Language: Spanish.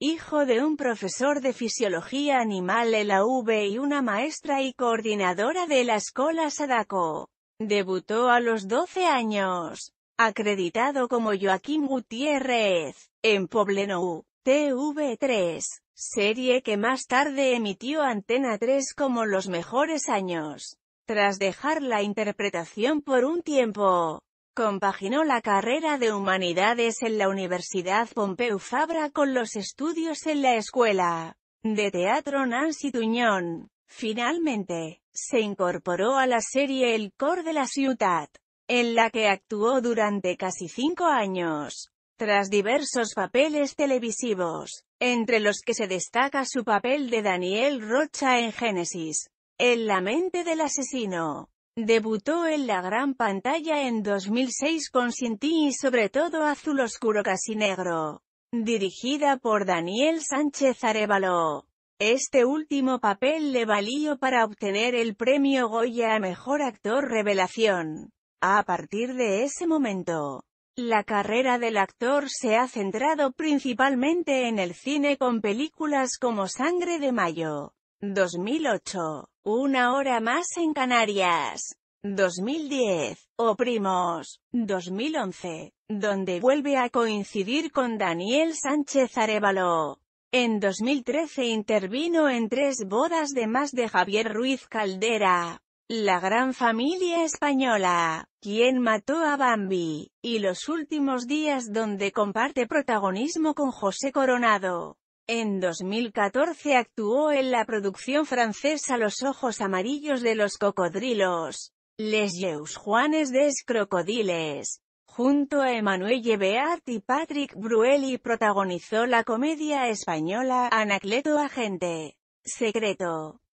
Hijo de un profesor de fisiología animal en la V y una maestra y coordinadora de la escuela Sadako. Debutó a los 12 años. Acreditado como Joaquín Gutiérrez, en Poblenou, TV3, serie que más tarde emitió Antena 3 como Los Mejores Años. Tras dejar la interpretación por un tiempo, Compaginó la carrera de Humanidades en la Universidad Pompeu Fabra con los estudios en la Escuela de Teatro Nancy Tuñón. Finalmente, se incorporó a la serie El Cor de la Ciutat, en la que actuó durante casi cinco años, tras diversos papeles televisivos, entre los que se destaca su papel de Daniel Rocha en Génesis, En la mente del asesino. Debutó en la gran pantalla en 2006 con Sinti y sobre todo Azul Oscuro Casi Negro, dirigida por Daniel Sánchez Arevalo. Este último papel le valió para obtener el premio Goya a Mejor Actor Revelación. A partir de ese momento, la carrera del actor se ha centrado principalmente en el cine con películas como Sangre de Mayo, 2008. Una hora más en Canarias. 2010. O Primos. 2011. Donde vuelve a coincidir con Daniel Sánchez Arevalo. En 2013 intervino en tres bodas de más de Javier Ruiz Caldera. La gran familia española, quien mató a Bambi, y los últimos días donde comparte protagonismo con José Coronado. En 2014 actuó en la producción francesa Los ojos amarillos de los cocodrilos, Les yeux juanes des crocodiles. Junto a Emmanuel Beat y Patrick Bruelli protagonizó la comedia española Anacleto Agente Secreto.